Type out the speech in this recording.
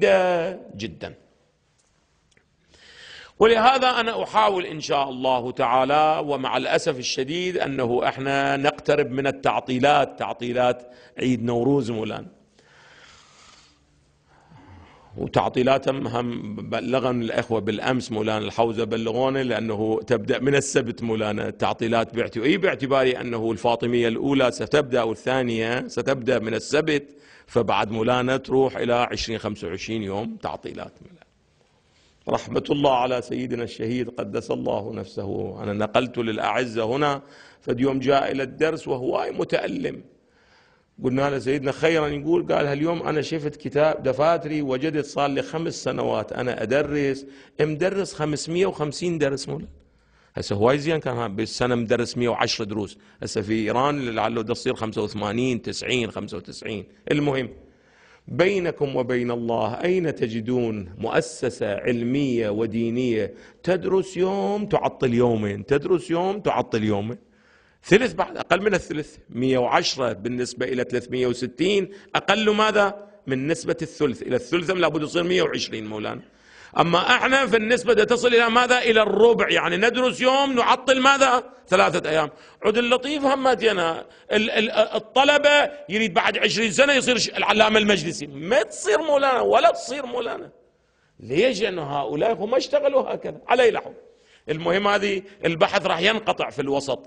بعيدة جدا ولهذا أنا أحاول إن شاء الله تعالى ومع الأسف الشديد أنه إحنا نقترب من التعطيلات تعطيلات عيد نوروز مولانا وتعطيلات هم بلغن الاخوه بالامس مولانا الحوزه بلغونا لانه تبدا من السبت مولانا التعطيلات باعتباري انه الفاطميه الاولى ستبدا والثانيه ستبدا من السبت فبعد مولانا تروح الى 20 25 يوم تعطيلات مولانا. رحمه الله على سيدنا الشهيد قدس الله نفسه انا نقلت للاعزه هنا فديوم جاء الى الدرس وهو متالم قلنا له سيدنا خيرا يقول قال هاليوم أنا شفت كتاب دفاتري وجدت صار لي خمس سنوات أنا أدرس مدرس 550 درس مولا هسه هواي زين كان بالسنة مدرس 110 دروس هسه في إيران لعله تصير 85 90 95 المهم بينكم وبين الله أين تجدون مؤسسة علمية ودينية تدرس يوم تعطل يومين تدرس يوم تعطل يومين ثلث بعد أقل من الثلث 110 بالنسبة إلى 360 أقل ماذا من نسبة الثلث إلى الثلث لابد يصير 120 مولانا أما احنا في النسبة تصل إلى ماذا إلى الربع يعني ندرس يوم نعطل ماذا ثلاثة أيام عد اللطيف همتنا يعني الطلبة يريد بعد عشرين سنة يصير العلامة المجلسي ما تصير مولانا ولا تصير مولانا ليش لأنه هؤلاء هم اشتغلوا هكذا على لحم المهم هذه البحث راح ينقطع في الوسط